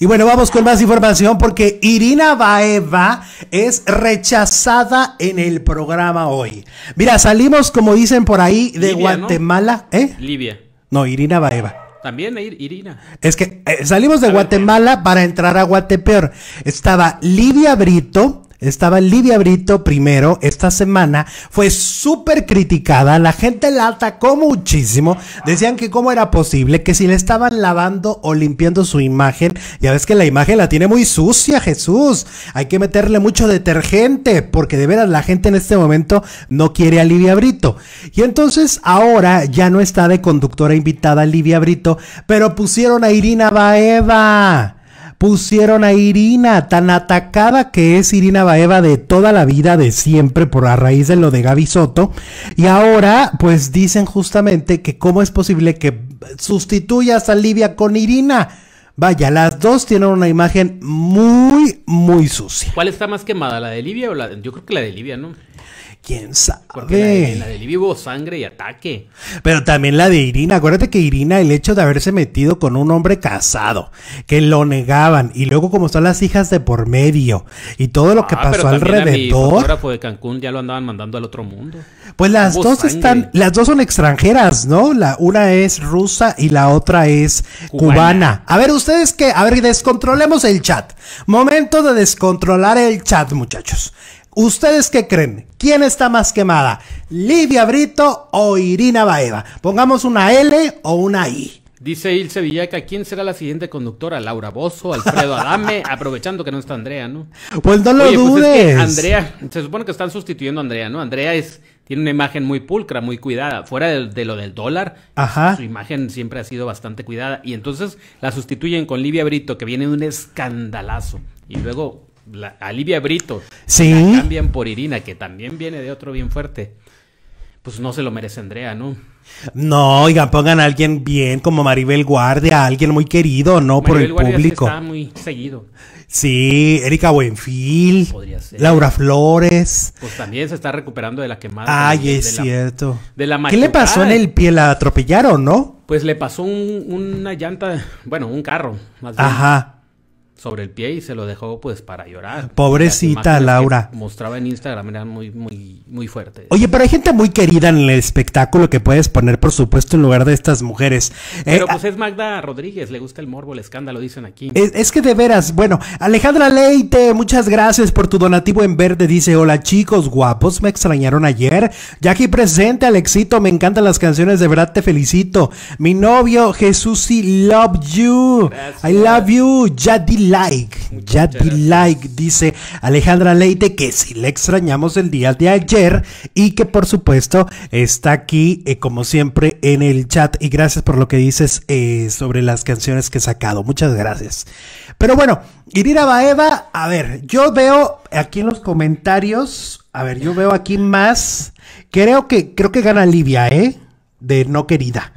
Y bueno, vamos con más información porque Irina Baeva es rechazada en el programa hoy. Mira, salimos, como dicen por ahí, de Guatemala. ¿Eh? Libia. No, Irina Baeva. También eh, Irina. Es que eh, salimos de Guatemala para entrar a Guatepeor. Estaba Livia Brito, estaba Livia Brito primero esta semana, fue súper criticada, la gente la atacó muchísimo, decían que cómo era posible, que si le estaban lavando o limpiando su imagen, ya ves que la imagen la tiene muy sucia Jesús, hay que meterle mucho detergente, porque de veras la gente en este momento no quiere a Livia Brito. Y entonces ahora ya no está de conductora invitada Livia Brito, pero pusieron a Irina Baeva pusieron a Irina, tan atacada que es Irina Baeva de toda la vida, de siempre, por la raíz de lo de Gaby Soto. Y ahora, pues dicen justamente que cómo es posible que sustituyas a Livia con Irina. Vaya, las dos tienen una imagen muy, muy sucia. ¿Cuál está más quemada, la de Livia o la Yo creo que la de Livia, ¿no? ¿Quién sabe? la de, la sangre y ataque. Pero también la de Irina. Acuérdate que Irina, el hecho de haberse metido con un hombre casado, que lo negaban, y luego como son las hijas de por medio, y todo lo que ah, pasó alrededor. El de Cancún ya lo andaban mandando al otro mundo. Pues las dos están, las dos son extranjeras, ¿no? La una es rusa y la otra es cubana. cubana. A ver, ustedes que, a ver, descontrolemos el chat. Momento de descontrolar el chat, muchachos. ¿Ustedes qué creen? ¿Quién está más quemada? ¿Livia Brito o Irina Baeva? Pongamos una L o una I. Dice Ilse Villaca, ¿quién será la siguiente conductora? ¿Laura Bozo? ¿Alfredo Adame? Aprovechando que no está Andrea, ¿no? Pues no lo pues dudes. Andrea, se supone que están sustituyendo a Andrea, ¿no? Andrea es, tiene una imagen muy pulcra, muy cuidada. Fuera de, lo del dólar, su imagen siempre ha sido bastante cuidada. Y entonces la sustituyen con Livia Brito, que viene de un escandalazo. Y luego Alivia Brito, ¿Sí? la cambian por Irina, que también viene de otro bien fuerte, pues no se lo merece Andrea, ¿no? No, oigan, pongan a alguien bien como Maribel Guardia, alguien muy querido, ¿no? por el público. Está muy seguido. Sí, Erika Buenfil, Laura Flores. Pues también se está recuperando de la quemada. Ay, es cierto. de la ¿Qué le pasó en el pie? ¿La atropellaron, no? Pues le pasó una llanta, bueno, un carro, más bien. Ajá sobre el pie y se lo dejó pues para llorar. Pobrecita Laura. Mostraba en Instagram era muy muy muy fuerte. Oye, pero hay gente muy querida en el espectáculo que puedes poner por supuesto en lugar de estas mujeres. Eh, pero pues es Magda Rodríguez, le gusta el morbo, el escándalo dicen aquí. Es, que de veras, bueno, Alejandra Leite, muchas gracias por tu donativo en verde, dice, "Hola chicos guapos, me extrañaron ayer. Ya aquí presente Alexito, me encantan las canciones, de verdad te felicito. Mi novio Jesús, y love you. I love you. Ya dile Like, ya Like dice Alejandra Leite que si le extrañamos el día de ayer y que por supuesto está aquí eh, como siempre en el chat y gracias por lo que dices eh, sobre las canciones que he sacado, muchas gracias. Pero bueno, Irina Baeva, a ver, yo veo aquí en los comentarios, a ver, yo veo aquí más, creo que, creo que gana Livia, ¿eh? De no querida.